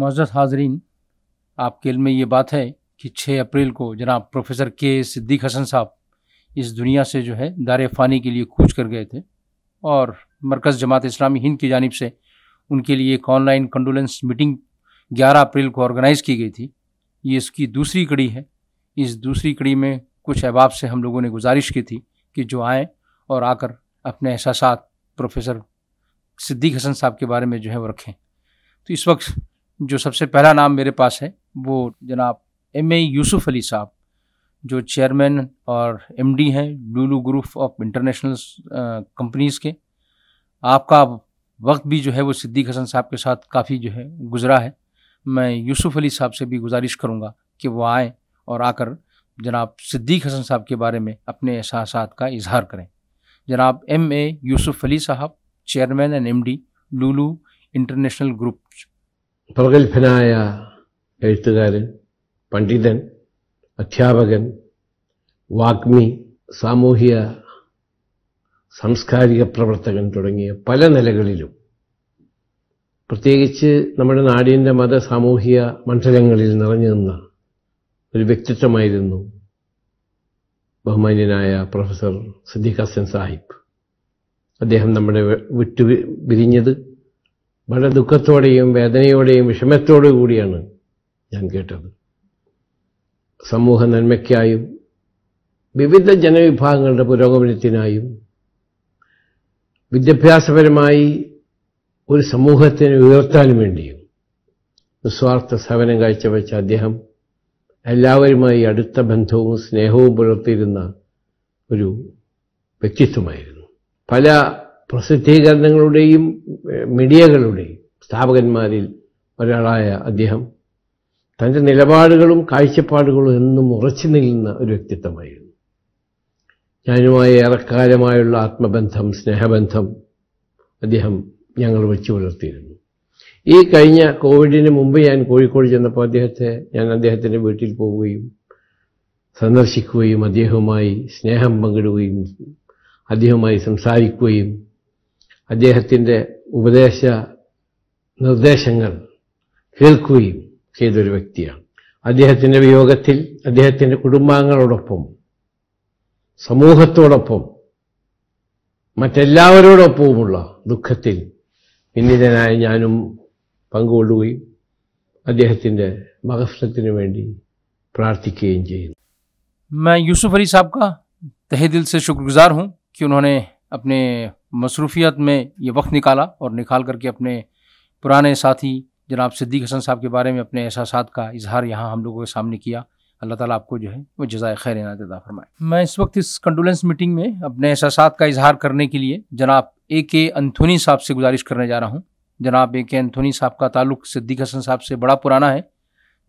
मजरत हाजरीन आपके इल में ये बात है कि 6 अप्रैल को जनाब प्रोफेसर के सिद्दीक हसन साहब इस दुनिया से जो है दार फ़ानी के लिए कूच कर गए थे और मरकज़ जमात इस्लामी हिंद की जानब से उनके लिए एक ऑनलाइन कंडोलेंस मीटिंग 11 अप्रैल को ऑर्गेनाइज़ की गई थी ये इसकी दूसरी कड़ी है इस दूसरी कड़ी में कुछ अहबाब से हम लोगों ने गुजारिश की थी कि जो आएँ और आकर अपने एहसास प्रोफेसर सिद्दीक हसन साहब के बारे में जो है वो रखें तो इस वक्त जो सबसे पहला नाम मेरे पास है वो जनाब एम ए यूसुफ अली साहब जो चेयरमैन और एमडी हैं Lulu group of international companies के आपका वक्त भी जो है वो सिद्दीक हसन साहब के साथ काफ़ी जो है गुजरा है मैं यूसुफ अली साहब से भी गुजारिश करूँगा कि वो आएँ और आकर जनाब सिद्दीक हसन साहब के बारे में अपने एहसास का इजहार करें जनाब एम ए यूसुफ अली साहब chairman and M D Lulu international group പ്രഗത്ഭനായ എഴുത്തുകാരൻ പണ്ഡിതൻ അധ്യാപകൻ വാഗ്മി സാമൂഹിക സാംസ്കാരിക പ്രവർത്തകൻ തുടങ്ങിയ പല നിലകളിലും പ്രത്യേകിച്ച് നമ്മുടെ നാടിൻ്റെ മത സാമൂഹിക മണ്ഡലങ്ങളിൽ നിറഞ്ഞു നിന്ന ഒരു വ്യക്തിത്വമായിരുന്നു ബഹുമാന്യനായ പ്രൊഫസർ സിദ്ദിഖ് ഹസൻ സാഹിബ് അദ്ദേഹം നമ്മുടെ വിട്ടു പിരിഞ്ഞത് വളരെ ദുഃഖത്തോടെയും വേദനയോടെയും വിഷമത്തോടു കൂടിയാണ് ഞാൻ കേട്ടത് സമൂഹ നന്മയ്ക്കായും വിവിധ ജനവിഭാഗങ്ങളുടെ പുരോഗമനത്തിനായും വിദ്യാഭ്യാസപരമായി ഒരു സമൂഹത്തിന് ഉയർത്താനും വേണ്ടിയും നിസ്വാർത്ഥ സേവനം കാഴ്ചവെച്ച അദ്ദേഹം എല്ലാവരുമായി അടുത്ത ബന്ധവും സ്നേഹവും പുലർത്തിയിരുന്ന ഒരു വ്യക്തിത്വമായിരുന്നു പല പ്രസിദ്ധീകരണങ്ങളുടെയും മീഡിയകളുടെയും സ്ഥാപകന്മാരിൽ ഒരാളായ അദ്ദേഹം തൻ്റെ നിലപാടുകളും കാഴ്ചപ്പാടുകളും എന്നും ഉറച്ചു നിൽക്കുന്ന ഒരു വ്യക്തിത്വമായിരുന്നു ഞാനുമായി ഏറെക്കാലമായുള്ള ആത്മബന്ധം സ്നേഹബന്ധം അദ്ദേഹം ഞങ്ങൾ വെച്ചു പുലർത്തിയിരുന്നു ഈ കഴിഞ്ഞ കോവിഡിന് മുമ്പ് ഞാൻ കോഴിക്കോട് ചെന്നപ്പോൾ അദ്ദേഹത്തെ ഞാൻ അദ്ദേഹത്തിൻ്റെ വീട്ടിൽ പോവുകയും സന്ദർശിക്കുകയും അദ്ദേഹവുമായി സ്നേഹം പങ്കിടുകയും അദ്ദേഹവുമായി സംസാരിക്കുകയും അദ്ദേഹത്തിൻ്റെ ഉപദേശ നിർദ്ദേശങ്ങൾ കേൾക്കുകയും ചെയ്തൊരു വ്യക്തിയാണ് അദ്ദേഹത്തിൻ്റെ വിയോഗത്തിൽ അദ്ദേഹത്തിൻ്റെ കുടുംബാംഗങ്ങളോടൊപ്പം സമൂഹത്തോടൊപ്പം മറ്റെല്ലാവരോടൊപ്പവുമുള്ള ദുഃഖത്തിൽ വിന്നിതനായ ഞാനും പങ്കുകൊള്ളുകയും അദ്ദേഹത്തിൻ്റെ മഹസ്ലത്തിനു വേണ്ടി പ്രാർത്ഥിക്കുകയും ചെയ്യുന്നു मैं यूसुफ अली സാബ് കാ तहे दिल से शुक्रगुजार हूं कि उन्होंने अपने मसरूफियत में ये वक्त निकाला और निकाल करके अपने पुराने साथी जनाब सिद्दीक हसन साहब के बारे में अपने एहसास का इजहार यहाँ हम लोगों के सामने किया अल्लाह ताला आपको जो है वो जजाय खैर इनादा फरमाए मैं इस वक्त इस कंडोलेंस मीटिंग में अपने एहसास का इजहार करने के लिए जनाब ए के अंथोनी साहब से गुजारिश करने जा रहा हूँ जनाब ए के अंथोनी साहब का ताल्लुक सिद्दीक हसन साहब से बड़ा पुराना है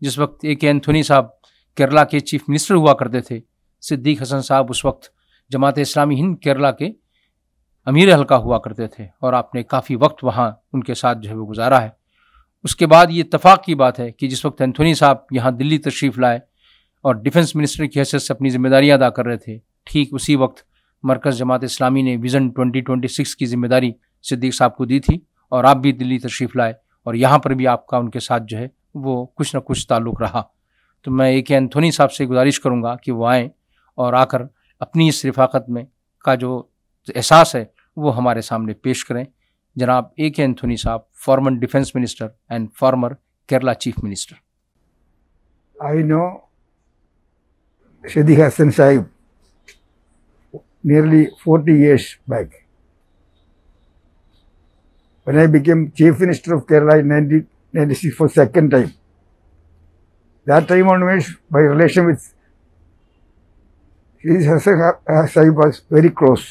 जिस वक्त ए के अंथोनी साहब केरला के चीफ मिनिस्टर हुआ करते थे सिद्दीक हसन साहब उस वक्त जमात इस्लामी हिंद केरला के अमीर हल्का हुआ करते थे और आपने काफ़ी वक्त वहाँ उनके साथ जो है वो गुजारा है उसके बाद ये इतफाक़ की बात है कि जिस वक्त एंथोनी साहब यहाँ दिल्ली तशरीफ़ लाए और डिफेंस मिनिस्टर की हैसियत से अपनी जिम्मेदारियाँ अदा कर रहे थे ठीक उसी वक्त मरकज़ जमात इस्लामी ने विज़न 2026 की जिम्मेदारी सिद्दीक साहब को दी थी और आप भी दिल्ली तशरीफ़ लाए और यहाँ पर भी आपका उनके साथ जो है वो कुछ ना कुछ ताल्लुक़ रहा तो मैं एक एंथोनी साहब से गुजारिश करूँगा कि वो आएँ और आकर अपनी इस रफाकत में का जो एहसास है वो हमारे सामने पेश करें जनाब ए के एंथोनी साहब former defence minister and former Kerala chief minister I know Shadi Hassan Saib nearly 40 years back. When I became Chief Minister of Kerala in 1996 for second time, that time onwards my relation with Shadi Hassan Saib was very close.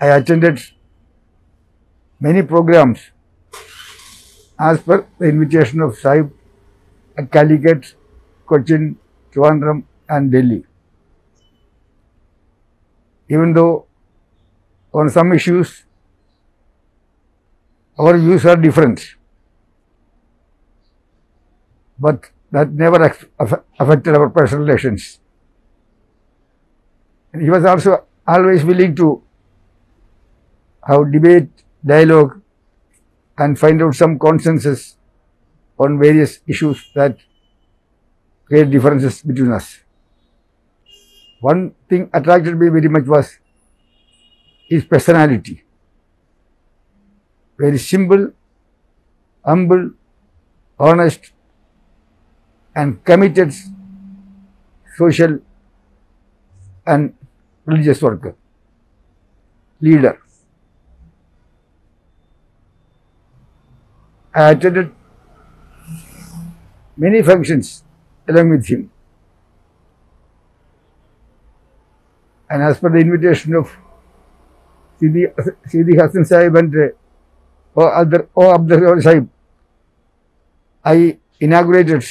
I attended many programs as per the invitation of Sahib at Calicut, Cochin, Trivandrum and Delhi. Even though on some issues our views are different, but that never affected our personal relations. he was also always willing to have debate, dialogue and find out some consensus on various issues that create differences between us. One thing attracted me very much was his personality. Very simple, humble, honest and committed social and religious worker, leader. Uh, I attended many functions along with him. And as per the invitation of Sidi, Sidi Hassan Sahib and uh, O Abdur, Sahib, I inaugurated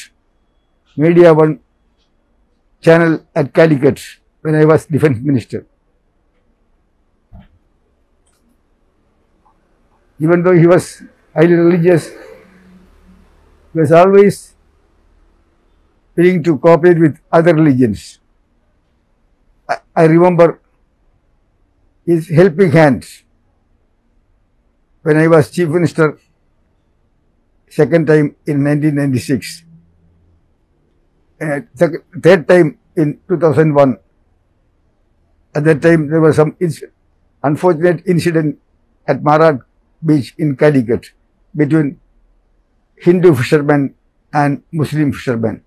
Media One channel at Calicut when I was Defense Minister. Even though he was highly religious, was always willing to cooperate with other religions. I, I remember his helping hand when I was chief minister second time in 1996 and third time in 2001. At that time there was some inc unfortunate incident at Marat Beach in Calicut between Hindu fishermen and Muslim fishermen.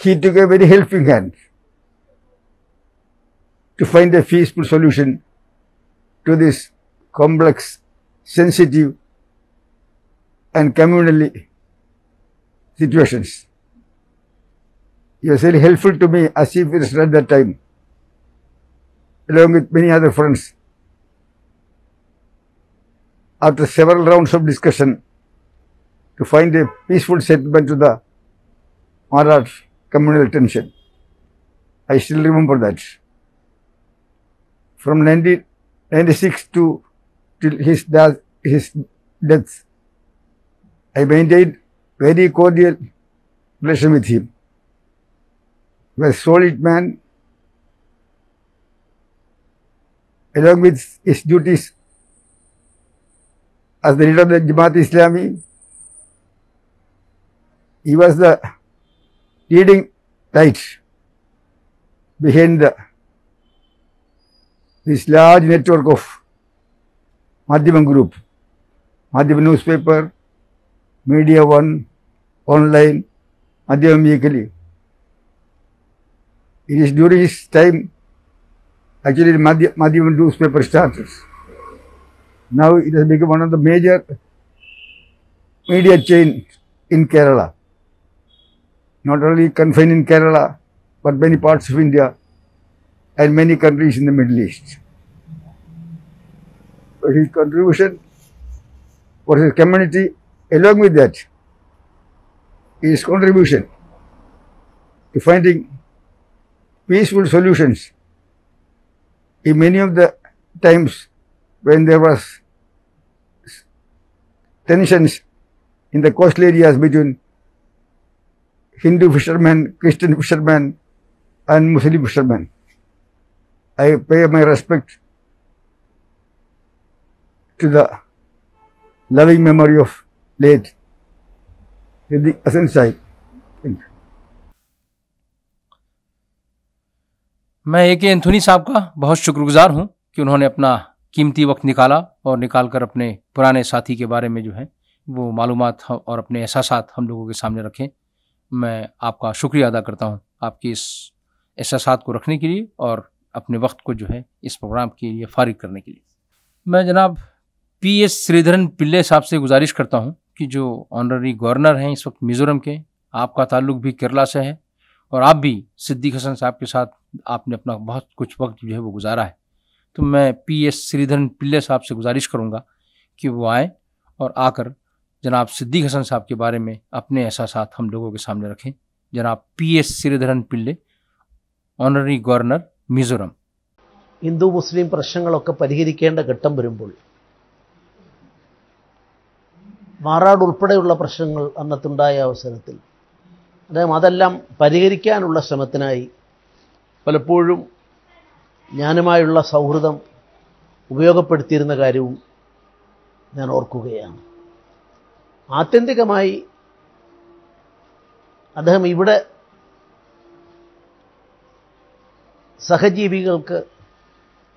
He took a very helping hand to find a peaceful solution to this complex, sensitive and communally situations. He was very helpful to me as if it is at that time, along with many other friends after several rounds of discussion to find a peaceful settlement to the Marath communal tension. I still remember that. From 1996 to till his death, his death, I maintained very cordial relation with him. He was a solid man. Along with his duties as the leader of the Jamaat Islami. He was the leading light behind the, this large network of Madhyamam group, Madhyamam newspaper, Media One, online, Madhyamam weekly. It is during his time, actually Madhyamam newspaper started. Now it has become one of the major media chain in Kerala. Not only confined in Kerala, but many parts of India and many countries in the Middle East. But his contribution for his community, along with that, his contribution to finding peaceful solutions in many of the times when there was tensions in the coastal areas between Hindu fishermen, Christian fishermen, and Muslim fishermen. I pay my respect to the loving memory of late Hindi Asan Sai. मैं ए K Antony साहब का बहुत शुक्रगुजार हूं कि उन्होंने अपना कीमती वक्त निकाला और निकाल कर अपने पुराने साथी के बारे में जो है वो मालूम और अपने एहसास हम लोगों के सामने रखें मैं आपका शुक्रिया अदा करता हूँ आपकी इस एहसास को रखने के लिए और अपने वक्त को जो है इस प्रोग्राम के लिए फारिग करने के लिए मैं जनाब पी एस श्रीधरन पिल्ले साहब से गुजारिश करता हूँ कि जो ऑनररी गवर्नर हैं इस वक्त मिज़ोरम के आपका ताल्लुक भी केरला से है और आप भी सिद्दीक हसन साहब के साथ आपने अपना बहुत कुछ वक्त जो है वो गुजारा है तो मैं पी एस श्रीधरन पिल्ले साहब से गुजारिश करूँगा कि वो आएँ और आकर जनाब सिद्दीक हसन साहब के बारे में अपने एहसास हम लोगों के सामने रखें जनाब पी एस श्रीधरन पिल्ले ऑनററി ഗവർണർ മിസോറം ഹിന്ദു മുസ്ലിം പ്രശ്നങ്ങളൊക്കെ പരിഹരിക്കേണ്ട ഘട്ടം വരുമ്പോൾ മാറാട് ഉൾപ്പെടെയുള്ള പ്രശ്നങ്ങൾ അന്നത്തുണ്ടായ അവസരത്തിൽ അദ്ദേഹം അതെല്ലാം പരിഹരിക്കാനുള്ള ശ്രമത്തിനായി പലപ്പോഴും ഞാനുമായുള്ള സൗഹൃദം ഉപയോഗപ്പെടുത്തിയിരുന്ന കാര്യവും ഞാൻ ഓർക്കുകയാണ് ആത്യന്തികമായി അദ്ദേഹം ഇവിടെ സഹജീവികൾക്ക്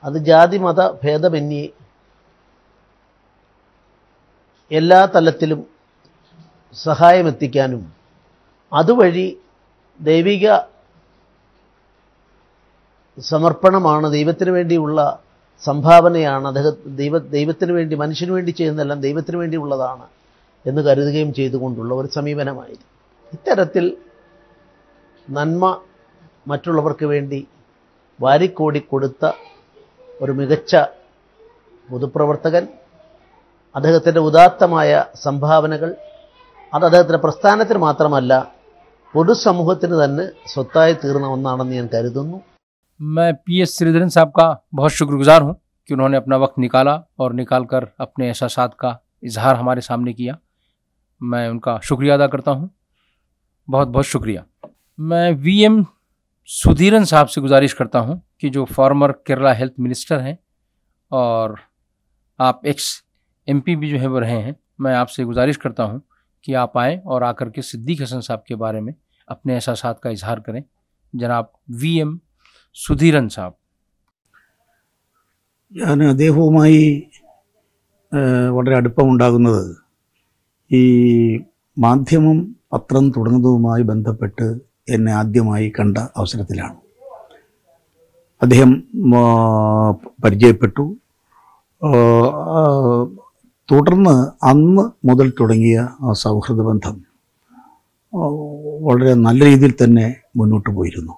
അത് ജാതി മത ഭേദമെന്നി എല്ലാ തലത്തിലും സഹായമെത്തിക്കാനും അതുവഴി ദൈവിക സമർപ്പണമാണ് ദൈവത്തിന് വേണ്ടിയുള്ള സംഭാവനയാണ് അദ്ദേഹം ദൈവ ദൈവത്തിന് വേണ്ടി മനുഷ്യന് വേണ്ടി ചെയ്യുന്നതെല്ലാം ദൈവത്തിന് വേണ്ടിയുള്ളതാണ് എന്ന് കരുതുകയും ചെയ്തുകൊണ്ടുള്ള ഒരു സമീപനമായിരുന്നു ഇത്തരത്തിൽ നന്മ മറ്റുള്ളവർക്ക് വേണ്ടി വാരിക്കോടി കൊടുത്ത ഒരു മികച്ച പൊതുപ്രവർത്തകൻ അദ്ദേഹത്തിൻ്റെ ഉദാത്തമായ സംഭാവനകൾ അത് അദ്ദേഹത്തിൻ്റെ പ്രസ്ഥാനത്തിന് മാത്രമല്ല പൊതുസമൂഹത്തിന് തന്നെ സ്വത്തായി തീർന്ന ഒന്നാണെന്ന് ഞാൻ കരുതുന്നു मैं पी एस श्रीधरन साहब का बहुत शुक्रगुजार हूँ कि उन्होंने अपना वक्त निकाला और निकाल कर अपने एहसास का इजहार हमारे सामने किया मैं उनका शुक्रिया अदा करता हूँ बहुत बहुत शुक्रिया मैं वी एम सुधीरन साहब से गुजारिश करता हूँ कि जो फॉर्मर केरला हेल्थ मिनिस्टर हैं और आप एक्स पी भी जो है वो रहे हैं मैं आपसे गुजारिश करता हूँ कि आप आएँ और आकर के सिद्दीक हसन साहब के बारे में अपने एहसास का इजहार करें जनाब वी एम സുധീരൻ സാബ് ഞാൻ അദ്ദേഹവുമായി വളരെ അടുപ്പമുണ്ടാകുന്നത് ഈ മാധ്യമം പത്രം തുടങ്ങുന്നതുമായി ബന്ധപ്പെട്ട് എന്നെ ആദ്യമായി കണ്ട അവസരത്തിലാണ് അദ്ദേഹം പരിചയപ്പെട്ടു തുടർന്ന് അന്ന് മുതൽ തുടങ്ങിയ ആ സൗഹൃദ ബന്ധം വളരെ നല്ല രീതിയിൽ തന്നെ മുന്നോട്ട് പോയിരുന്നു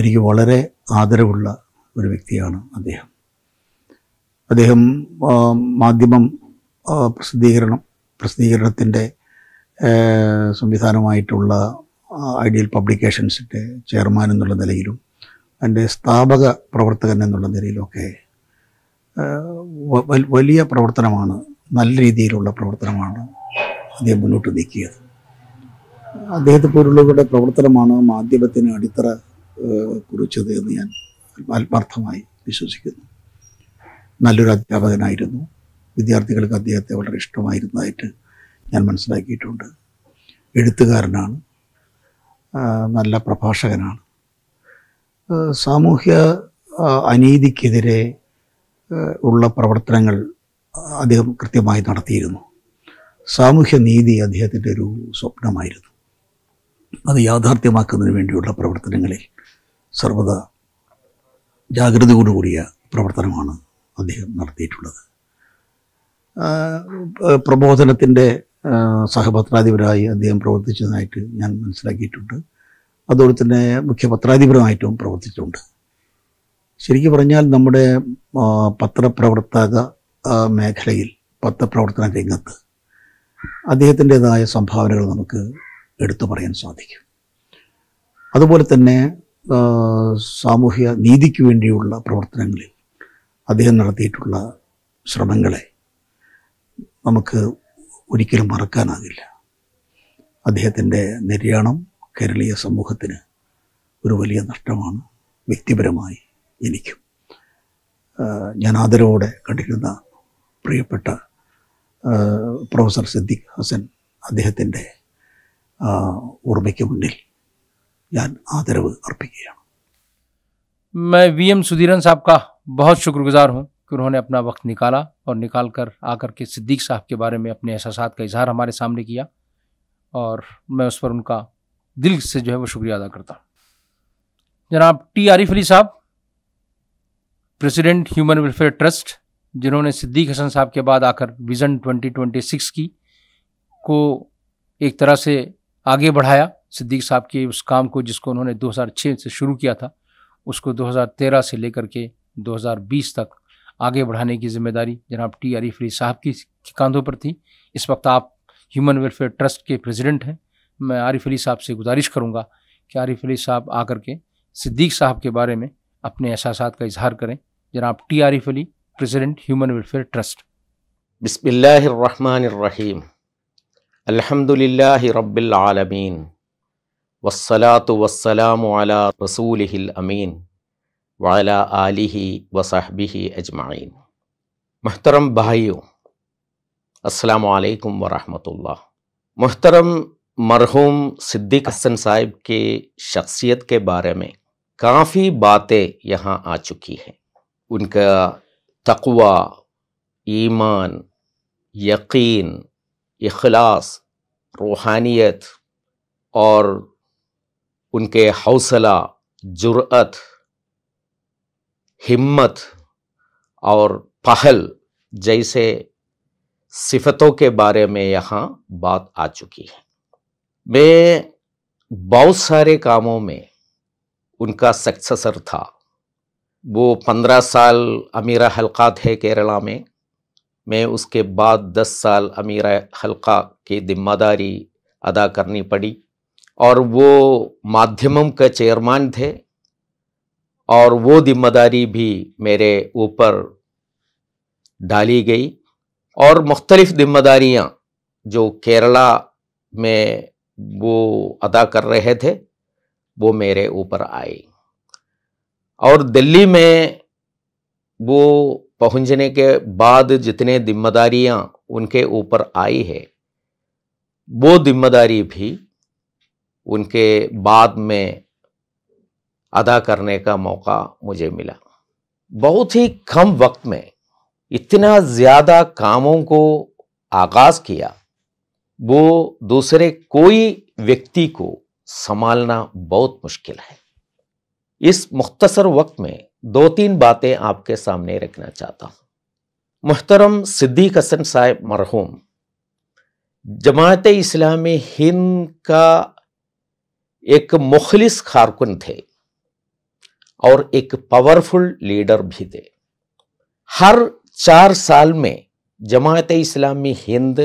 എനിക്ക് വളരെ ആദരവുള്ള ഒരു വ്യക്തിയാണ് അദ്ദേഹം അദ്ദേഹം മാധ്യമം പ്രസിദ്ധീകരണം പ്രസിദ്ധീകരണത്തിൻ്റെ സംവിധാനമായിട്ടുള്ള ഐഡിയൽ പബ്ലിക്കേഷൻസിൻ്റെ ചെയർമാൻ എന്നുള്ള നിലയിലും അതിൻ്റെ സ്ഥാപക പ്രവർത്തകൻ എന്നുള്ള നിലയിലൊക്കെ വലിയ പ്രവർത്തനമാണ് നല്ല രീതിയിലുള്ള പ്രവർത്തനമാണ് അദ്ദേഹം മുന്നോട്ട് നീക്കിയത് അദ്ദേഹത്തെ പോലുള്ളവരുടെ പ്രവർത്തനമാണ് മാധ്യമത്തിന് അടിത്തറ കുറിച്ചത് എന്ന് ഞാൻ ആത്മാർത്ഥമായി വിശ്വസിക്കുന്നു നല്ലൊരു അധ്യാപകനായിരുന്നു വിദ്യാർത്ഥികൾക്ക് അദ്ദേഹത്തെ വളരെ ഇഷ്ടമായിരുന്നതായിട്ട് ഞാൻ മനസ്സിലാക്കിയിട്ടുണ്ട് എഴുത്തുകാരനാണ് നല്ല പ്രഭാഷകനാണ് സാമൂഹ്യ അനീതിക്കെതിരെ ഉള്ള പ്രവർത്തനങ്ങൾ അദ്ദേഹം കൃത്യമായി നടത്തിയിരുന്നു സാമൂഹ്യ നീതി അദ്ദേഹത്തിൻ്റെ ഒരു സ്വപ്നമായിരുന്നു അത് യാഥാർത്ഥ്യമാക്കുന്നതിന് വേണ്ടിയുള്ള പ്രവർത്തനങ്ങളിൽ സർവത ജാഗ്രതയോടുകൂടിയ പ്രവർത്തനമാണ് അദ്ദേഹം നടത്തിയിട്ടുള്ളത് പ്രബോധനത്തിൻ്റെ സഹപത്രാധിപരായി അദ്ദേഹം പ്രവർത്തിച്ചതായിട്ട് ഞാൻ മനസ്സിലാക്കിയിട്ടുണ്ട് അതുപോലെ തന്നെ മുഖ്യപത്രാധിപരമായിട്ടും പ്രവർത്തിച്ചിട്ടുണ്ട് ശരിക്കും പറഞ്ഞാൽ നമ്മുടെ പത്രപ്രവർത്തക മേഖലയിൽ പത്രപ്രവർത്തന രംഗത്ത് അദ്ദേഹത്തിൻ്റെതായ സംഭാവനകൾ നമുക്ക് എടുത്തു പറയാൻ സാധിക്കും അതുപോലെ തന്നെ സാമൂഹ്യ നീതിക്ക് വേണ്ടിയുള്ള പ്രവർത്തനങ്ങളിൽ അദ്ദേഹം നടത്തിയിട്ടുള്ള ശ്രമങ്ങളെ നമുക്ക് ഒരിക്കലും മറക്കാനാകില്ല അദ്ദേഹത്തിൻ്റെ നിര്യാണം കേരളീയ സമൂഹത്തിന് ഒരു വലിയ നഷ്ടമാണ് വ്യക്തിപരമായി എനിക്കും ഞാൻ ആദരവോടെ കണ്ടിരുന്ന പ്രിയപ്പെട്ട പ്രൊഫസർ സിദ്ദിഖ് ഹസൻ അദ്ദേഹത്തിൻ്റെ ഓർമ്മയ്ക്ക് മുന്നിൽ ഞാൻ ആദരവ് അർപ്പിക്കുകയാണ് मैं वी एम सुधीरन साहब का बहुत शुक्रगुजार हूँ कि उन्होंने अपना वक्त निकाला और निकाल कर आकर के सिद्दीक साहब के बारे में अपने एहसास का इजहार हमारे सामने किया और मैं उस पर उनका दिल से जो है वो शुक्रिया अदा करता हूँ जनाब टी आरिफ अली साहब प्रेसिडेंट ह्यूमन वेलफेयर ट्रस्ट जिन्होंने सिद्दीक हसन साहब के बाद आकर विज़न 2026 की को एक तरह से आगे बढ़ाया सिद्दीक साहब के उस काम को जिसको उन्होंने 2006 से शुरू किया था उसको 2013 से लेकर के 2020 तक आगे बढ़ाने की जिम्मेदारी जनाब टी आरिफ अली साहब की कंधों पर थी इस वक्त आप ह्यूमन वेलफेयर ट्रस्ट के प्रेसिडेंट हैं मैं आरिफ अली साहब से गुजारिश करूंगा कि आरिफ अली साहब आकर के सिद्दीक साहब के बारे में अपने एहसास का इजहार करें जनाब T Arif Ali president human welfare trust बिस्मिल्लाहिर्रहमानिर्रहीम अल्हम्दुलिल्लाहि रब्बिल आलमीन वसलात वसलाम रसूल अमीन वाला आलि वसाहबी अजमाइन महतरम भाइयों असलकम वरहमतुल्लाह महतरम मरहूम सिद्दीक हसन साहिब के शख्सियत के बारे में काफ़ी बातें यहाँ आ चुकी हैं उनका तकवा ईमान यकीन इखलास रूहानियत और उनके हौसला जुरअत हिम्मत और पहल जैसे सिफतों के बारे में यहाँ बात आ चुकी है मैं बहुत सारे कामों में उनका सक्सेसर था वो पंद्रह साल अमीरा हलका थे केरला में मैं उसके बाद दस साल अमीरा हलका की जिम्मेदारी अदा करनी पड़ी और वो माध्यमम के चेयरमैन थे और वो जिम्मेदारी भी मेरे ऊपर डाली गई और मुख्तलिफ़ जिम्मेदारियाँ जो केरला में वो अदा कर रहे थे वो मेरे ऊपर आई और दिल्ली में वो पहुंचने के बाद जितने जिम्मेदारियां उनके ऊपर आई है वो जिम्मेदारी भी उनके बाद में अदा करने का मौका मुझे मिला बहुत ही कम वक्त में इतना ज़्यादा कामों को आगाज़ किया वो दूसरे कोई व्यक्ति को संभालना बहुत मुश्किल है इस मुख्तसर वक्त में दो तीन बातें आपके सामने रखना चाहता हूँ मोहतरम सिद्दीक हसन साहब मरहूम जमात इस्लामी हिंद का एक मुखलिस खारकुन थे और एक पावरफुल लीडर भी थे हर चार साल में जमात इस्लामी हिंद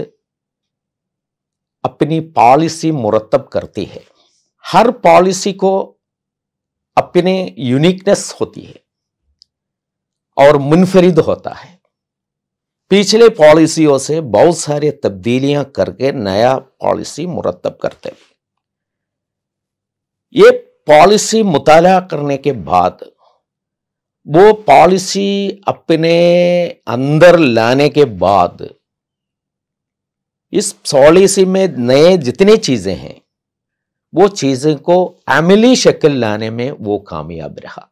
अपनी पॉलिसी मुरतब करती है हर पॉलिसी को अपने यूनिकनेस होती है और मुनफरिद होता है पिछले पॉलिसियों से बहुत सारे तब्दीलियां करके नया पॉलिसी मुरतब करते हैं ये पॉलिसी मुताला करने के बाद वो पॉलिसी अपने अंदर लाने के बाद इस पॉलिसी में नए जितनी चीज़ें हैं वो चीज़ें को अमली शक्ल लाने में वो कामयाब रहा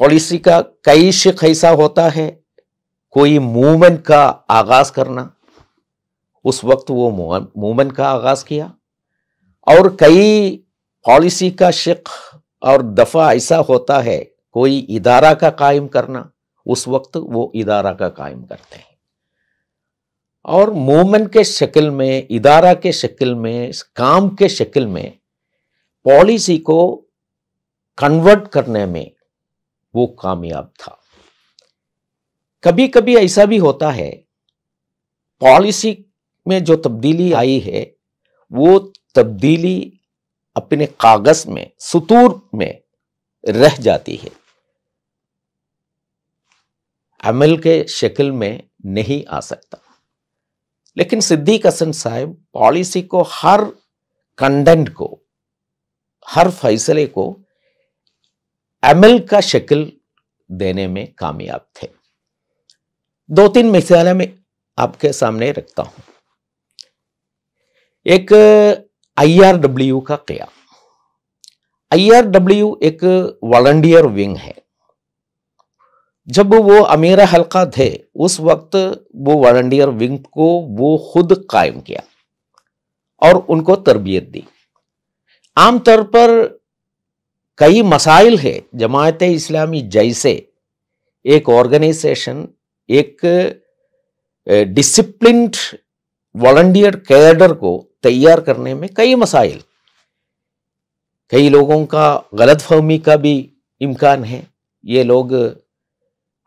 पॉलिसी का कई शिक ऐसा होता है कोई मूवमेंट का आगाज करना उस वक्त वो मूवमेंट का आगाज किया और कई पॉलिसी का शिक और दफ़ा ऐसा होता है कोई इदारा का कायम करना उस वक्त वो इदारा का कायम करते हैं और मूवमेंट के शक्ल में इदारा के शक्ल में काम के शक्ल में पॉलिसी को कन्वर्ट करने में वो कामयाब था कभी कभी ऐसा भी होता है पॉलिसी में जो तब्दीली आई है वो तब्दीली अपने कागज में सुतूर में रह जाती है अमल के शक्ल में नहीं आ सकता लेकिन सिद्दीक हसन साहब पॉलिसी को हर कंटेंट को हर फैसले को अमल का शक्ल देने में कामयाब थे दो तीन मिसालें मैं आपके सामने रखता हूं एक आईआरडब्ल्यू का क्या आईआरडब्ल्यू एक वॉलंटियर विंग है जब वो अमीर हल्का थे उस वक्त वो वॉलंटियर विंग को वो खुद कायम किया और उनको तरबियत दी आमतौर पर कई मसाइल है जमात इस्लामी जैसे एक ऑर्गेनाइजेशन एक डिसिप्लिन वॉलंटियर कैडर को तैयार करने में कई मसाइल कई लोगों का गलत फहमी का भी इम्कान है ये लोग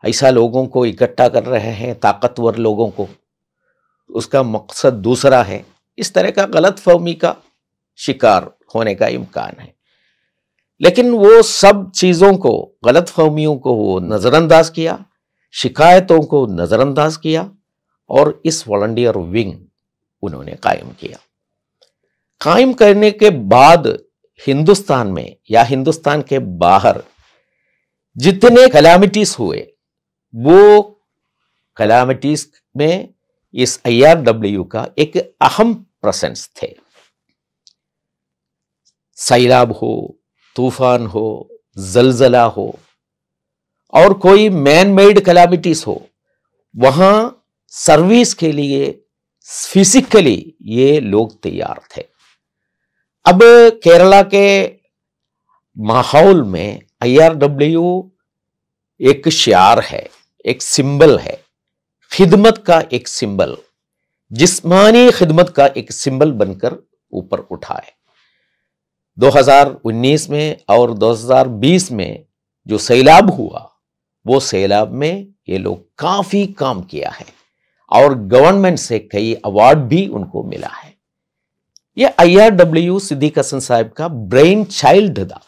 ऐसा लोगों को इकट्ठा कर रहे हैं ताकतवर लोगों को उसका मकसद दूसरा है इस तरह का गलत फहमी का शिकार होने का इम्कान है लेकिन वो सब चीज़ों को गलत फहमियों को वो नज़रअंदाज किया शिकायतों को नज़रअंदाज किया और इस वॉल्टियर विंग उन्होंने कायम किया कायम करने के बाद हिंदुस्तान में या हिंदुस्तान के बाहर जितने कलामिटीज हुए वो कलामिटीज में इस आईआरडब्ल्यू का एक अहम प्रसेंस थे सैलाब हो तूफान हो जलजला हो और कोई मैन मेड कलामिटीज हो वहां सर्विस के लिए फिजिकली ये लोग तैयार थे अब केरला के माहौल में આરડબલ્યુ એક શ્યાર છે એક સિમ્બલ છે ખidmat કા એક સિમ્બલ જિસ્માની ખidmat કા એક સિમ્બલ બનકર ઉપર ઉઠાય 2019 મે ઓર 2020 મે જો સેલાબ હુઆ વો સેલાબ મે યે લોગ કાફી કામ કિયા હે ઓર ગવર્નમેન્ટ સે કઈ અવાર્ડ ભી ઉનકો મિલા હૈ ये आईआरडब्ल्यू सिद्दीक हसन साहब का ब्रेन चाइल्ड था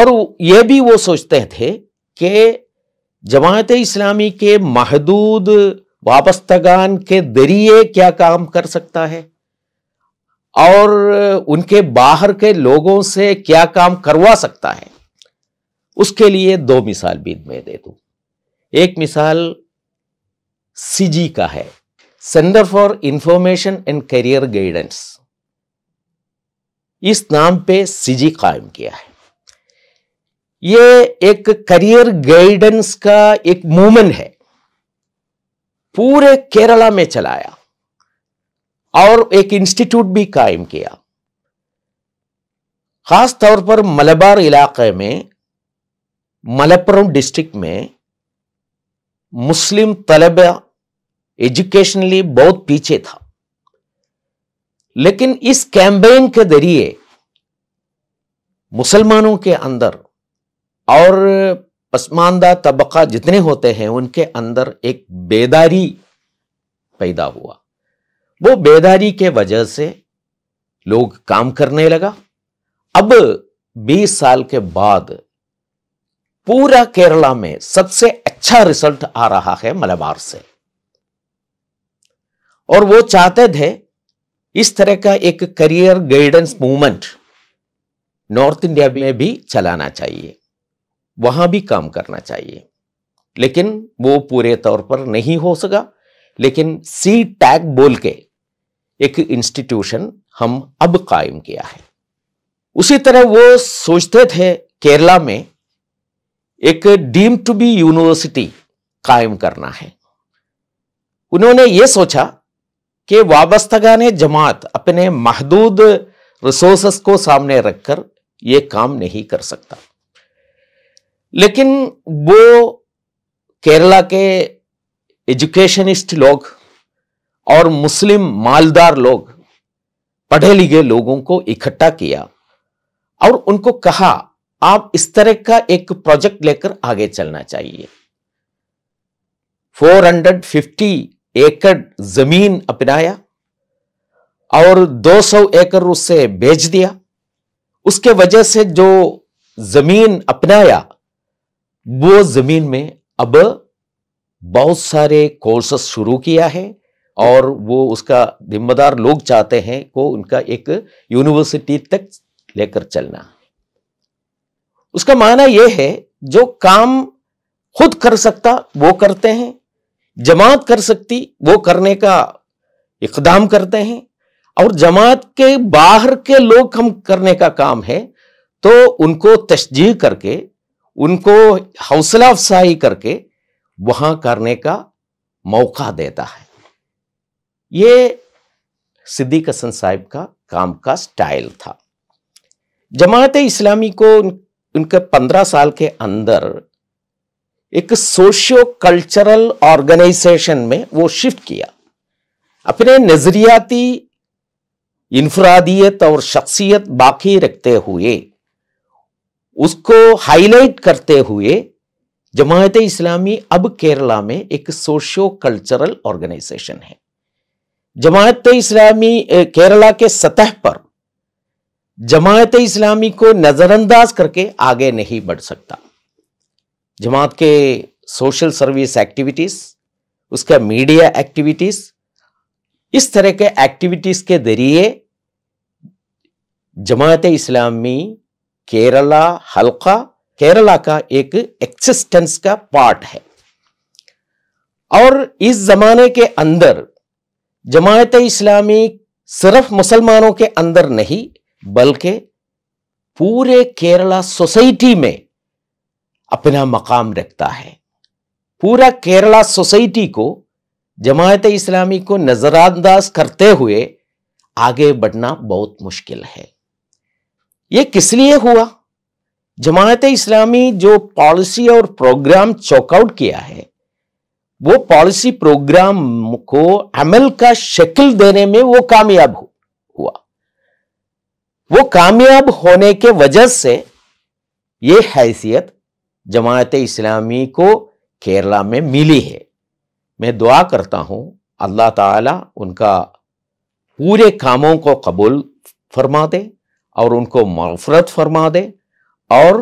और ये भी वो सोचते थे कि जमात इस्लामी के महदूद वापस्तगान के जरिए क्या काम कर सकता है और उनके बाहर के लोगों से क्या काम करवा सकता है उसके लिए दो मिसाल भी मैं दे दूं एक मिसाल सीजी का है centre for information and career guidance इस नाम पे सीजी कायम किया है ये एक करियर गाइडेंस का एक मूवमेंट है पूरे केरला में चलाया और एक इंस्टीट्यूट भी कायम किया खास तौर पर मलबार इलाके में मलप्पुरम डिस्ट्रिक्ट में मुस्लिम तलबा एजुकेशनली बहुत पीछे था लेकिन इस कैंपेन के जरिए मुसलमानों के अंदर और पसमानदा तबका जितने होते हैं उनके अंदर एक बेदारी पैदा हुआ वो बेदारी के वजह से लोग काम करने लगा अब 20 साल के बाद पूरा केरला में सबसे अच्छा रिजल्ट आ रहा है मलबार से और वो चाहते थे इस तरह का एक career guidance movement north India में भी चलाना चाहिए वहां भी काम करना चाहिए लेकिन वो पूरे तौर पर नहीं हो सका लेकिन सी टैग बोल के एक इंस्टीट्यूशन हम अब कायम किया है उसी तरह वो सोचते थे केरला में एक डीम टू बी यूनिवर्सिटी कायम करना है उन्होंने ये सोचा कि वाबस्तगान जमात अपने महदूद रिसोर्स को सामने रखकर यह काम नहीं कर सकता लेकिन वो केरला के एजुकेशनिस्ट लोग और मुस्लिम मालदार लोग पढ़े लिखे लोगों को इकट्ठा किया और उनको कहा आप इस तरह का एक प्रोजेक्ट लेकर आगे चलना चाहिए 450 एकड़ जमीन अपनाया और 200 एकड़ उससे बेच दिया उसके वजह से जो जमीन अपनाया वो जमीन में अब बहुत सारे कोर्सेस शुरू किया है और वो उसका जिम्मेदार लोग चाहते हैं को उनका एक यूनिवर्सिटी तक लेकर चलना उसका माना यह है जो काम खुद कर सकता वो करते हैं जमात कर सकती वो करने का इकदाम करते हैं और जमात के बाहर के लोग हम करने का काम है तो उनको तशजी करके उनको हौसला अफसाई करके वहां करने का मौका देता है ये सिद्दीक हसन साहिब का काम का स्टाइल था जमात इस्लामी को उनके पंद्रह साल के अंदर एक सोशियो कल्चरल ऑर्गेनाइजेशन में वो शिफ्ट किया अपने नजरियाती इंफरादियत और शख्सियत बाकी रखते हुए उसको हाईलाइट करते हुए जमात इस्लामी अब केरला में एक सोशियो कल्चरल ऑर्गेनाइजेशन है जमात इस्लामी केरला के सतह पर जमात इस्लामी को नज़रअंदाज करके आगे नहीं बढ़ सकता जमात के सोशल सर्विस एक्टिविटीज़ उसका मीडिया एक्टिविटीज़ इस तरह के एक्टिविटीज़ के ज़रिए जमात इस्लामी केरला हल्का केरला का एक एक्सिस्टेंस का पार्ट है और इस ज़माने के अंदर जमात इस्लामी सिर्फ मुसलमानों के अंदर नहीं बल्कि पूरे केरला सोसाइटी में अपना मकाम रखता है पूरा केरला सोसाइटी को जमात इस्लामी को नजरअंदाज करते हुए आगे बढ़ना बहुत मुश्किल है ये किस लिए हुआ जमात इस्लामी जो पॉलिसी और प्रोग्राम चौकआउट किया है वो पॉलिसी प्रोग्राम को अमल का शक्ल देने में वो कामयाब हुआ वो कामयाब होने के वजह से ये हैसियत जमात इस्लामी को केरला में मिली है मैं दुआ करता हूँ अल्लाह ताला उनका पूरे कामों को कबूल फरमा दे और उनको मफ़रत फरमा दे और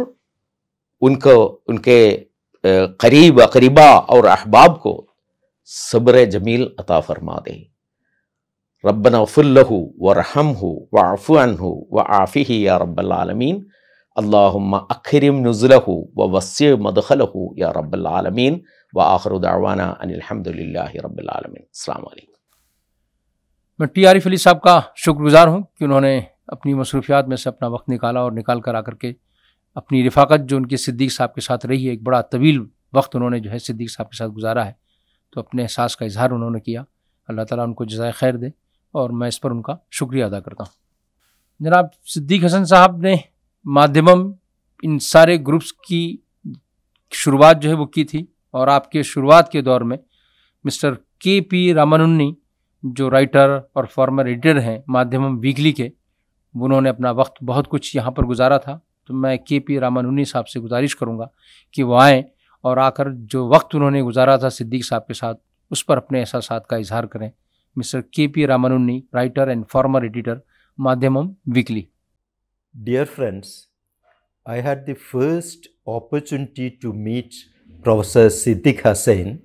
उनको उनके करीब करीबा और अहबाब को सब्र जमील अता फरमा दे रबना फुल्लहू व रहम हो वाफ़न हो व आफ़ी ही या रबालमीन अल्लाहुम्मा अखरिम नुज़लहु व वसी मदखलहु या रब्बालमीन व आखर दावाना अनिलहमदिल्ला रब्बालमीन अलैक्म मैं टी आरिफ अली साहब का शुक्रगुजार हूँ कि उन्होंने अपनी मसरूफियात में से अपना वक्त निकाला और निकाल कर आकर के अपनी रिफाक़त जो उनके सिद्दीक साहब के साथ रही है एक बड़ा तवील वक्त उन्होंने जो है सिद्दीक साहब के साथ गुजारा है तो अपने एहसास का इजहार उन्होंने किया अल्लाह ताला उनको जजाय खैर दे और मैं इस पर उनका शुक्रिया अदा करता हूँ जनाब सिद्दीक हसन साहब ने माध्यमम इन सारे ग्रुप्स की शुरुआत जो है वो की थी और आपके शुरुआत के दौर में मिस्टर के पी रामानुन्नी जो राइटर और फॉर्मर एडिटर हैं माध्यमम वीकली के उन्होंने अपना वक्त बहुत कुछ यहाँ पर गुजारा था तो मैं के पी रामानुन्नी साहब से गुजारिश करूँगा कि वो आएँ और आकर जो वक्त उन्होंने गुजारा था सिद्दीक साहब के साथ उस पर अपने एहसास का इजहार करें mister K P Ramanunni writer and former editor Madhyamam weekly Dear friends, I had the first opportunity to meet Professor Siddiq Hussain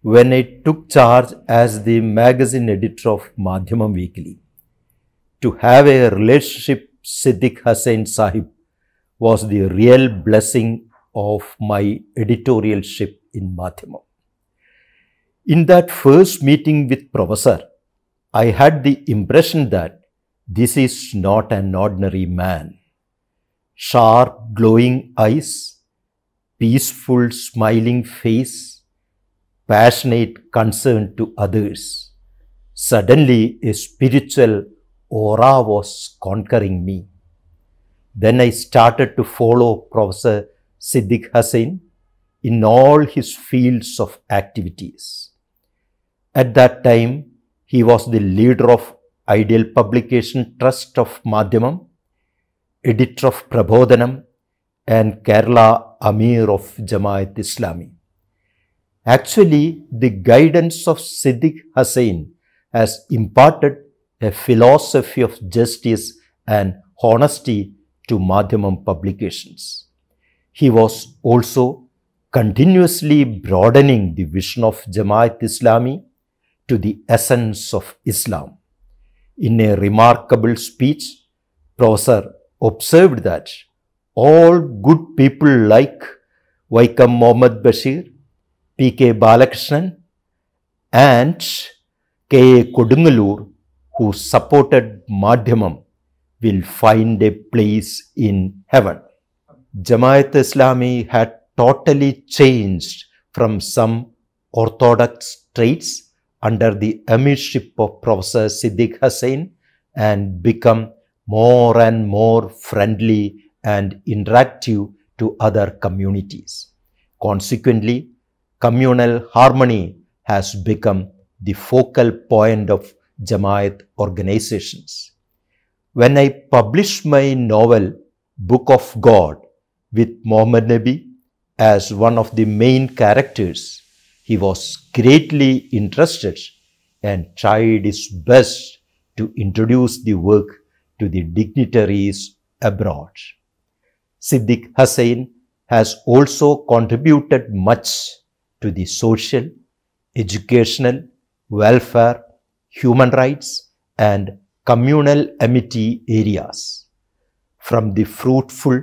when I took charge as the magazine editor of Madhyamam Weekly. To have a relationship Siddiq Hussain Sahib was the real blessing of my editorialship in Madhyamam. In that first meeting with Professor, I had the impression that this is not an ordinary man. Sharp, glowing eyes, peaceful, smiling face, passionate concern to others. Suddenly, a spiritual aura was conquering me. Then I started to follow Professor Siddiq Hussain in all his fields of activities. At that time, he was the leader of Ideal Publication Trust of Madhyamam, editor of Prabodhanam, and Kerala Amir of Jamaat Islami. Actually, the guidance of Siddiq Hussain has imparted a philosophy of justice and honesty to Madhyamam publications. He was also continuously broadening the vision of Jamaat Islami to the essence of Islam. In a remarkable speech, Professor observed that all good people like Waikam Muhammad Bashir, P.K. Balakrishnan, and K.A. Kodungalur, who supported Madhyamam, will find a place in heaven. Jamaat Islami had totally changed from some orthodox traits under the emirship of Professor Siddiq Hussain and become more and more friendly and interactive to other communities. Consequently, communal harmony has become the focal point of Jamaat organizations. When I published my novel, Book of God, with Muhammad Nabi as one of the main characters, he was greatly interested and tried his best to introduce the work to the dignitaries abroad. Siddiq Hussain has also contributed much to the social, educational, welfare, human rights, and communal amity areas. From the fruitful,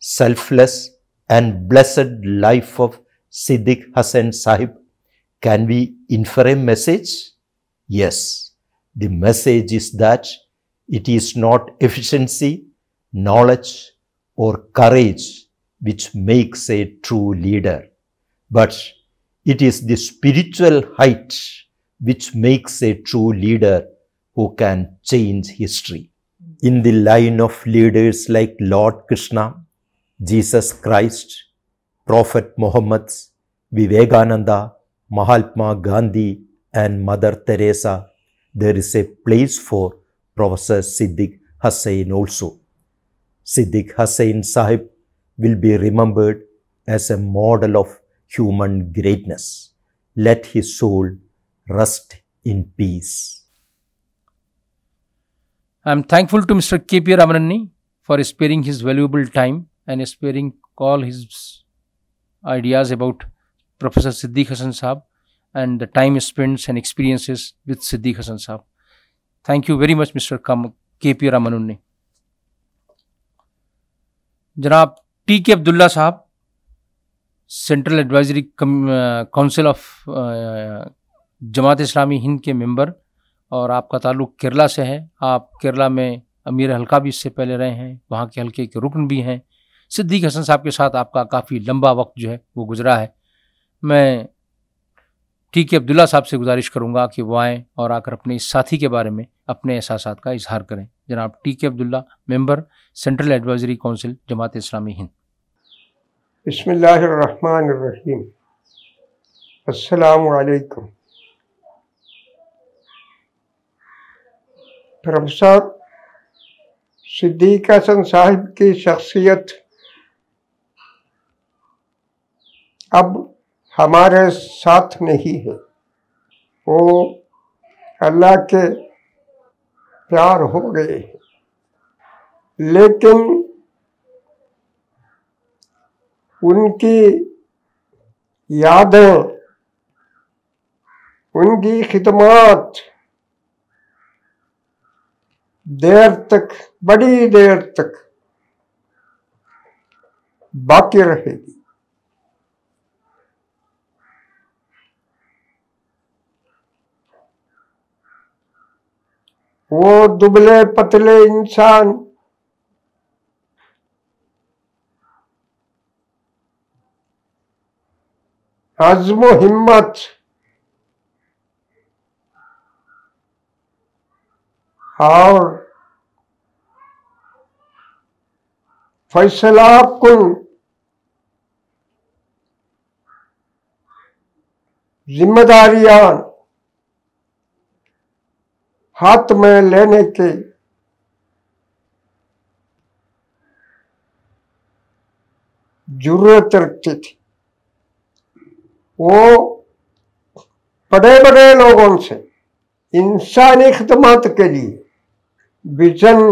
selfless, and blessed life of Siddiq Hassan Sahib, can we infer a message? Yes, the message is that it is not efficiency, knowledge, or courage which makes a true leader, but it is the spiritual height which makes a true leader who can change history. In the line of leaders like Lord Krishna, Jesus Christ, Prophet Muhammad's, Vivekananda, Mahatma Gandhi, and Mother Teresa, there is a place for Professor Siddiq Hussain also. Siddiq Hussain Sahib will be remembered as a model of human greatness. Let his soul rest in peace. I am thankful to Mr. K.P. Ramaranni for sparing his valuable time and sparing all his ideas about Professor Siddiq Hassan Saab and the time spent and experiences with Siddiq Hassan Saab. Thank you very much, Mr. K.P. Ramanunni. जनाब T K Abdullah साहब central advisory council of Jamaat Islami Hind के member और आपका ताल्लुक केरला से है आप केरला में अमीर हल्का भी इससे पहले रहे हैं वहाँ के हल्के के रुकन भी हैं सिद्दीक हसन साहब के साथ आपका काफ़ी लंबा वक्त जो है वो गुजरा है मैं टी के अब्दुल्ला साहब से गुजारिश करूंगा कि वो आएँ और आकर अपने इस साथी के बारे में अपने एहसास का इजहार करें जनाब T K Abdullah member central advisory council Jamaat Islami Hind बसमीम असलकम प्रोफेसर सिद्दीक हसन साहिब की शख्सियत अब हमारे साथ नहीं है वो अल्लाह के प्यार हो गए हैं लेकिन उनकी यादें उनकी खिदमत देर तक बड़ी देर तक बाकी रहेगी वो दुबले पतले इंसान आजमो हिम्मत और फैसला कुल जिम्मेदारियां हाथ में लेने के जरूरत रखती थी वो बड़े बड़े लोगों से इंसानी खदमात के लिए विजन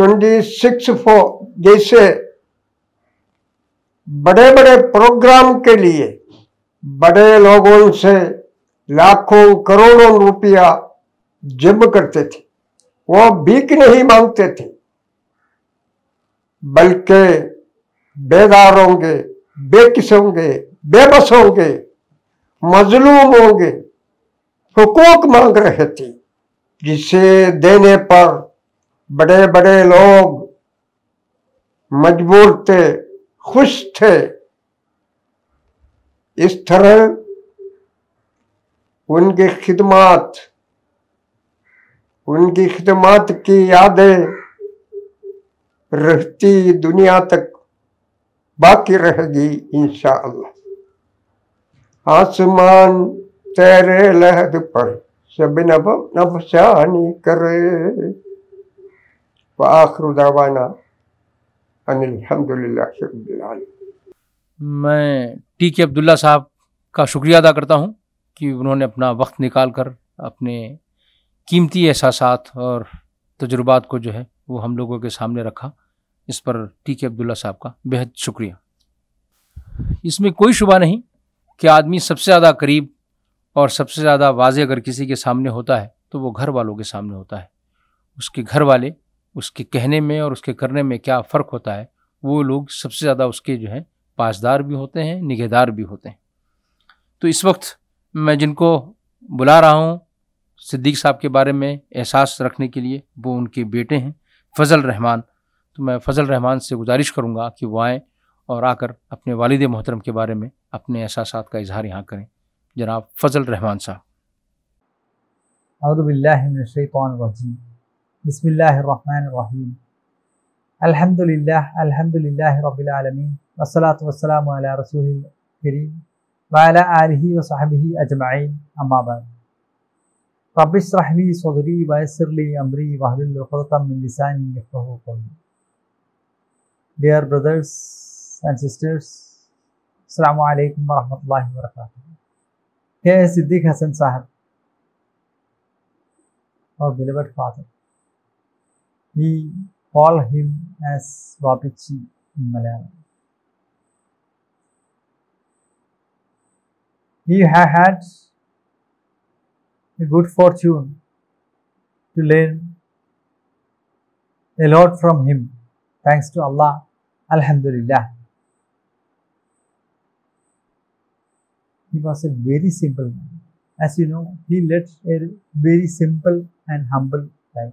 26 फोर जैसे बड़े बड़े प्रोग्राम के लिए बड़े लोगों से लाखों करोड़ों रुपया जिम करते थे वो भीख नहीं मांगते थे बल्कि बेदार होंगे बेकिस होंगे बेबस होंगे मजलूम होंगे हुकूक मांग रहे थे जिसे देने पर बड़े बड़े लोग मजबूर थे खुश थे इस तरह उनकी खिदमत उनकी खिदमत की यादें रहती दुनिया तक बाकी रहेगी इंशा आसमान तेरे लहद पर सब नब नफसानी करे आखिर दावाना अनिलहमदिल्ला मैं टी के अब्दुल्ला साहब का शुक्रिया अदा करता हूं कि उन्होंने अपना वक्त निकाल कर अपने कीमती एहसास और तजुर्बात को जो है वो हम लोगों के सामने रखा इस पर टी के अब्दुल्ला साहब का बेहद शुक्रिया इसमें कोई शुबा नहीं कि आदमी सबसे ज़्यादा करीब और सबसे ज़्यादा वाज अगर किसी के सामने होता है तो वो घर वालों के सामने होता है उसके घर वाले उसके कहने में और उसके करने में क्या फ़र्क होता है वो लोग सबसे ज़्यादा उसके जो है पासदार भी होते हैं निगहदार भी होते हैं तो इस वक्त मैं जिनको बुला रहा हूँ सिद्दीक साहब के बारे में एहसास रखने के लिए वो उनके बेटे हैं फजल रहमान तो मैं फजल रहमान से गुजारिश करूँगा कि वो आएँ और आकर अपने वालद मोहतरम के बारे में अपने एहसास का इजहार यहाँ करें जनाब फजल रहमान साहब अवदबिल्लाशैतरजीम वसलात वसलाम करीम वाला ajwain अम्माबाद Dear brothers and sisters, Assalamu alaikum wa rahmatullahi wa barakatuh. Here is Siddiq Hassan Sahib, our beloved father. We call him as Bapichi in Malayalam. We have had the good fortune to learn a lot from him. Thanks to Allah. Alhamdulillah. He was a very simple man. As you know, he led a very simple and humble life.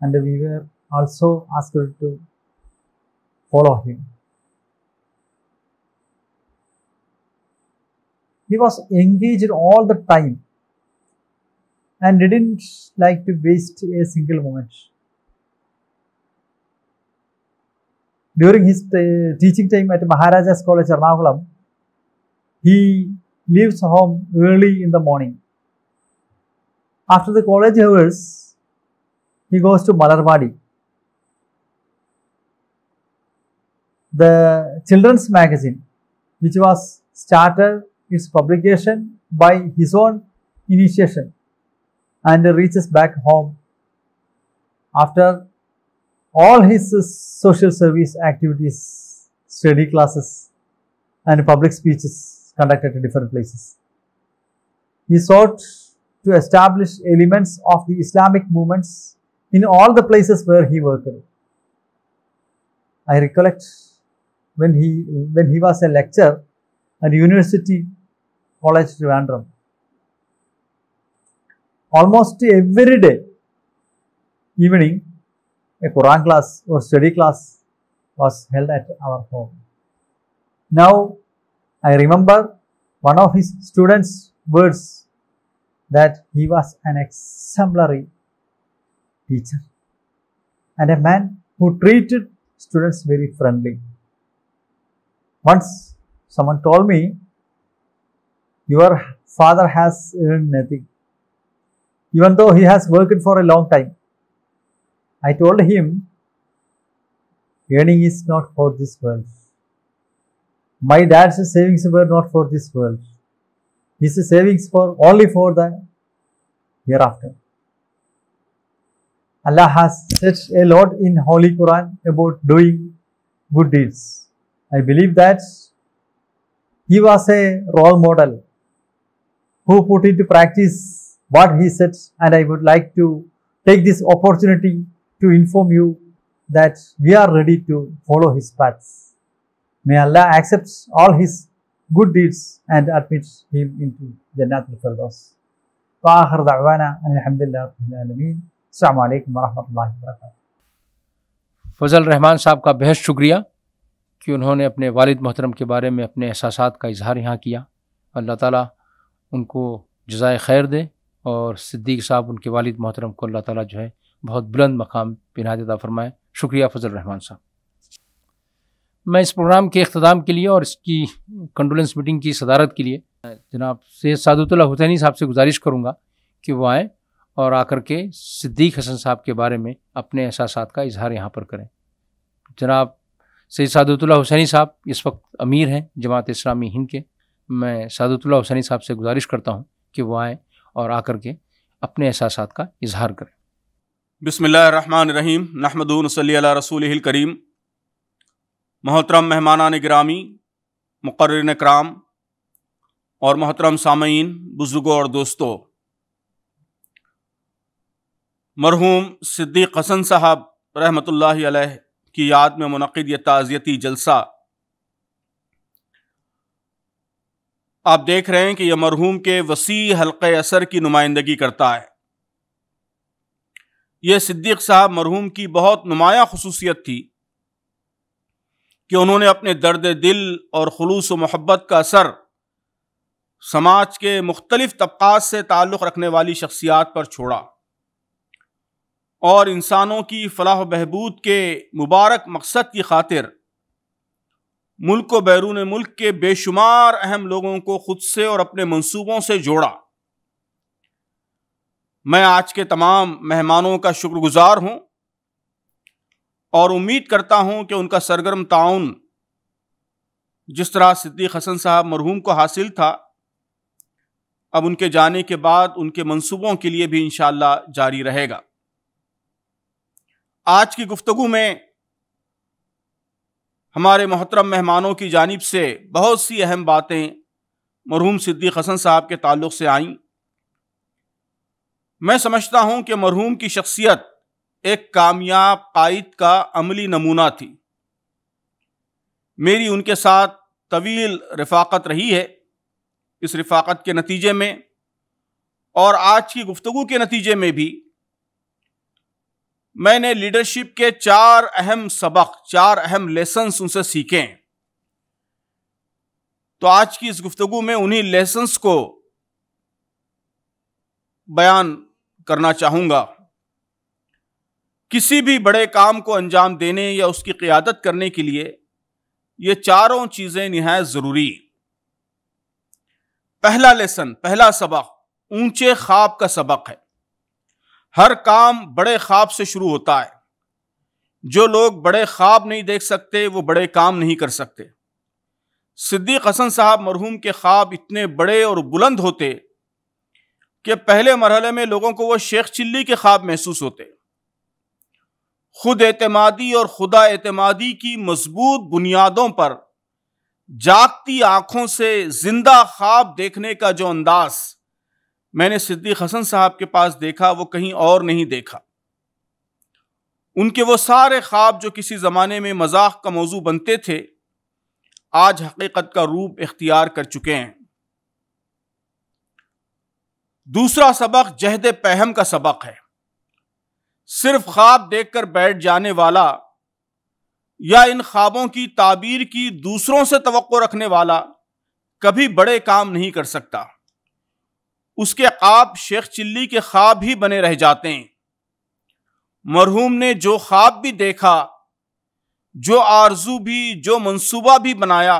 And we were also asked to follow him. he was engaged all the time and didn't like to waste a single moment. During his teaching time at Maharaja's College, Ernakulam, he leaves home early in the morning. After the college hours, he goes to Malarwadi. The children's magazine, which was started its publication by his own initiation and reaches back home after all his social service activities, study classes, and public speeches conducted in different places. He sought to establish elements of the Islamic movements in all the places where he worked. I recollect when he, when he was a lecturer at university college Almost every day, evening, a Quran class or study class was held at our home. Now, I remember one of his students' words that he was an exemplary teacher and a man who treated students very friendly. Once someone told me your father has earned nothing. Even though he has worked for a long time. I told him, earning is not for this world. My dad's savings were not for this world. His savings for only for the hereafter. Allah has said a lot in Holy Quran about doing good deeds. I believe that he was a role model who put into practice what he said and I would like to take this opportunity to inform you that we are ready to follow his paths. May Allah accept all his good deeds and admit him into Jannat al-Firdaus. wa akhir da'wana alhamdulillah rabbil alamin assalamu alaikum wa rahmatullahi wa وبركاته फजल रहमान साहब का बेहद शुक्रिया कि उन्होंने अपने वालिद मोहतरम के बारे में अपने एहसास का इजहार यहाँ किया अल्लाह ताला उनको जजाय खैर दें और सिद्दीक साहब उनके वालिद मोहतरम को अल्लाह ताला जो है बहुत बुलंद मकाम पिनाजदा फरमाएँ शुक्रिया फजल रहमान साहब मैं इस प्रोग्राम के अख्ताम के लिए और इसकी कंडोलेंस मीटिंग की सदारत के लिए जनाब सैद सादतुल्ला हुसैनी साहब से गुजारिश करूँगा कि वो आएँ और आकर के सिद्दीक हसन साहब के बारे में अपने एहसास का इजहार यहाँ पर करें जनाब सैद सादतुल्ला हुसैनी साहब इस वक्त अमीर हैं जमात इस्लामी हिंद के मैं सादतुल्ला हुसैनी साहब से गुजारिश करता हूँ कि वो आएँ और आकर के अपने एहसास का इजहार करें बसमिल्ल रहीम नहमदून सल रसूल करीम मोहतरम मेहमानान ग्रामी मुकर कराम और मोहतरम सामीन बुज़ुर्गों और दोस्तों मरहूम सिद्दीक़ हसन साहब रहमत अलैह की याद में मनद ये ताज़ियती जलसा आप देख रहे हैं कि यह मरहूम के वसी हल्के असर की नुमाइंदगी करता है यह सिद्दीक साहब मरहूम की बहुत नुमाया खसूसियत थी कि उन्होंने अपने दर्द दिल और खलूस व मोहब्बत का असर समाज के मुख्तलिफ तबक़ात से ताल्लुक़ रखने वाली शख्सियात पर छोड़ा और इंसानों की फलाह बहबूद के मुबारक मकसद की खातिर मुल्क व बैरून मुल्क के बेशुमार अहम लोगों को खुद से और अपने मंसूबों से जोड़ा मैं आज के तमाम मेहमानों का शुक्रगुजार हूं और उम्मीद करता हूं कि उनका सरगर्म ताउन जिस तरह सिद्दीक हसन साहब मरहूम को हासिल था अब उनके जाने के बाद उनके मंसूबों के लिए भी इन जारी रहेगा आज की गुफ्तगु में हमारे मोहतरम मेहमानों की जानब से बहुत सी अहम बातें मरहूम सिद्दीक हसन साहब के ताल्लुक से आईं मैं समझता हूं कि मरहूम की शख्सियत एक कामयाब कायद का अमली नमूना थी मेरी उनके साथ तवील रफाकत रही है इस रफाकत के नतीजे में और आज की गुफ्तु के नतीजे में भी मैंने लीडरशिप के चार अहम सबक चार अहम लेसन उनसे सीखे तो आज की इस गुफ्तगु में उन्हीं लेसन को बयान करना चाहूंगा किसी भी बड़े काम को अंजाम देने या उसकी क्यादत करने के लिए ये चारों चीज़ें नहायत ज़रूरी पहला लेसन पहला सबक ऊंचे ख्वाब का सबक है हर काम बड़े ख्वाब से शुरू होता है जो लोग बड़े ख्वाब नहीं देख सकते वो बड़े काम नहीं कर सकते सिद्दीक हसन साहब मरहूम के ख्वाब इतने बड़े और बुलंद होते कि पहले मरहले में लोगों को वो शेख चिल्ली के ख्वाब महसूस होते खुद एतमादी और खुदा एतमादी की मजबूत बुनियादों पर जागती आंखों से जिंदा ख्वाब देखने का जो अंदाज़ मैंने सिद्दीक हसन साहब के पास देखा वो कहीं और नहीं देखा उनके वो सारे ख्वाब जो किसी ज़माने में मजाक का मौजू बनते थे आज हकीकत का रूप इख्तियार कर चुके हैं दूसरा सबक जहद पहम का सबक है सिर्फ ख्वाब देखकर बैठ जाने वाला या इन ख्वाबों की ताबीर की दूसरों से तो रखने वाला कभी बड़े काम नहीं कर सकता उसके ख्वाब शेख चिल्ली के ख्वाब ही बने रह जाते हैं मरहूम ने जो ख्वाब भी देखा जो आरजू भी जो मंसूबा भी बनाया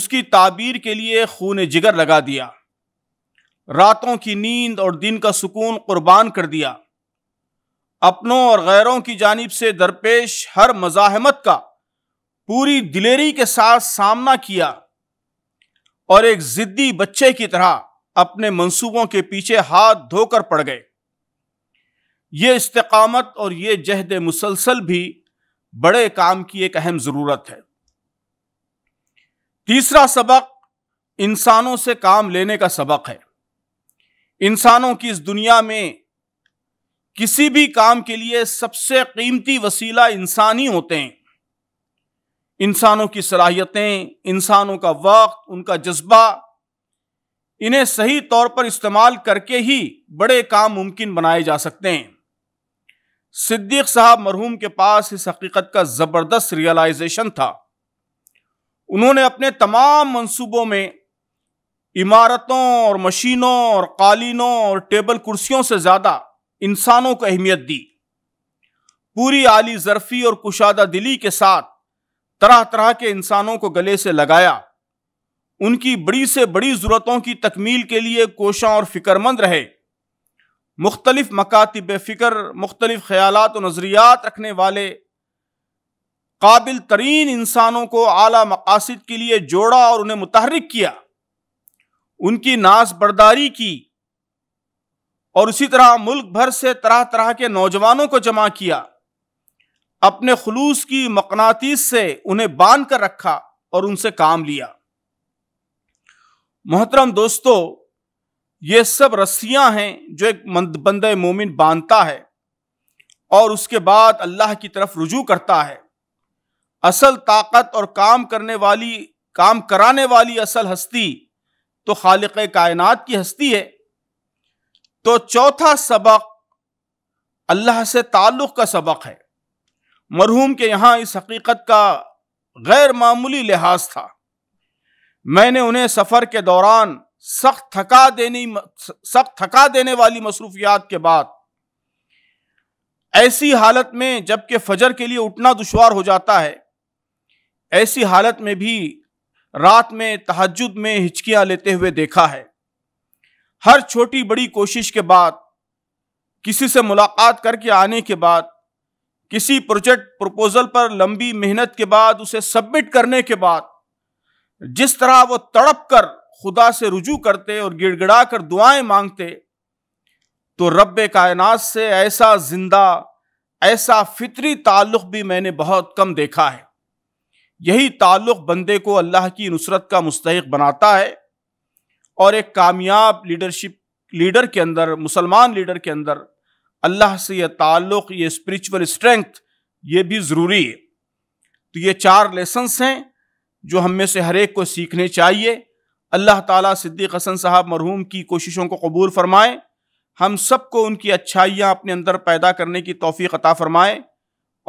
उसकी ताबीर के लिए खून जिगर लगा दिया रातों की नींद और दिन का सुकून कुर्बान कर दिया अपनों और गैरों की जानब से दरपेश हर मजाहमत का पूरी दिलेरी के साथ सामना किया और एक ज़िद्दी बच्चे की तरह अपने मंसूबों के पीछे हाथ धोकर पड़ गए ये इस्तकामत और ये जहद मुसलसल भी बड़े काम की एक अहम ज़रूरत है तीसरा सबक इंसानों से काम लेने का सबक है इंसानों की इस दुनिया में किसी भी काम के लिए सबसे कीमती वसीला इंसान ही होते हैं इंसानों की सलाहियतें इंसानों का वक्त उनका जज्बा इन्हें सही तौर पर इस्तेमाल करके ही बड़े काम मुमकिन बनाए जा सकते हैं सिद्दीक साहब मरहूम के पास इस हकीकत का ज़बरदस्त रियलाइजेशन था उन्होंने अपने तमाम मंसूबों में इमारतों और मशीनों और कालीनों और टेबल कुर्सियों से ज़्यादा इंसानों को अहमियत दी पूरी आली जरफी और कुशादा दिली के साथ तरह तरह के इंसानों को गले से लगाया उनकी बड़ी से बड़ी ज़रूरतों की तकमील के लिए कोशा और फ़िक्रमंद रहे मुख्तलिफ मकातब फ़िक्र मुख्तलिफ ख़्यालत और नज़रियात रखने वाले काबिल तरीन इंसानों को अली मकासद के लिए जोड़ा और उन्हें मुतहरक किया उनकी नासबरदारी की और उसी तरह मुल्क भर से तरह तरह के नौजवानों को जमा किया अपने खलूस की मकनातीस से उन्हें बांध कर रखा और उनसे काम लिया मोहतरम दोस्तों ये सब रस्सियां हैं जो एक बंद मोमिन बांधता है और उसके बाद अल्लाह की तरफ रुजू करता है असल ताकत और काम करने वाली काम कराने वाली असल हस्ती तो खालिक कायनात की हस्ती है तो चौथा सबक अल्लाह से ताल्लुक़ का सबक है मरहूम के यहाँ इस हकीकत का गैर मामूली लिहाज था मैंने उन्हें सफ़र के दौरान सख्त थका देने सख्त थका देने वाली मसरूफियात के बाद ऐसी हालत में जबकि फजर के लिए उठना दुशवार हो जाता है ऐसी हालत में भी रात में तहजद में हिचकियां लेते हुए देखा है हर छोटी बड़ी कोशिश के बाद किसी से मुलाकात करके आने के बाद किसी प्रोजेक्ट प्रपोजल पर लंबी मेहनत के बाद उसे सबमिट करने के बाद जिस तरह वो तड़प कर खुदा से रुजू करते और गिड़गिड़ा कर दुआएं मांगते तो रब कायनात से ऐसा जिंदा ऐसा फितरी ताल्लुक़ भी मैंने बहुत कम देखा है यही ताल्लुक़ बंदे को अल्लाह की नुसरत का मुस्तक बनाता है और एक कामयाब लीडरशिप लीडर के अंदर मुसलमान लीडर के अंदर अल्लाह से यह ताल्लुक़ ये स्पिरिचुअल स्ट्रेंथ ये भी ज़रूरी है तो ये चार लेसन्स हैं जो हम में से हर एक को सीखने चाहिए अल्लाह ताला सिद्दीक हसन साहब मरहूम की कोशिशों को कबूल फरमाएं हम सबको उनकी अच्छाइयाँ अपने अंदर पैदा करने की तोफ़ी अता फ़रमाएँ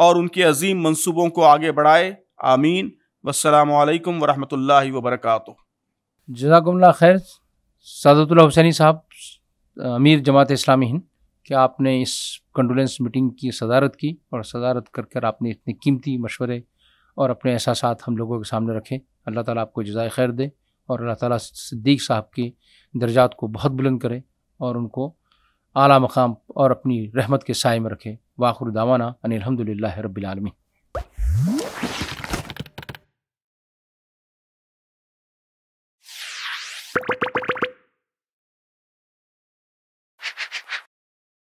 और उनके अजीम मंसूबों को आगे बढ़ाए आमीन वालेकुम वरहमतुल्ला वबरक जजाकम्ला खैर सादतुल्ला हुसैनी साहब अमीर जमात इस्लामी हिंद क्या आपने इस कंडोलेंस मीटिंग की सदारत की और सदारत कर कर आपने इतने कीमती मशवरे और अपने एहसास हम लोगों के सामने रखें अल्लाह ताला आपको जजाय खैर दे और अल्लाह ताला सिद्दीक साहब की दर्जात को बहुत बुलंद करें और उनको आला मकाम और अपनी रहमत के साय में रखें वाखुर दावाना अनिलहमदिल्ला रबीआलमी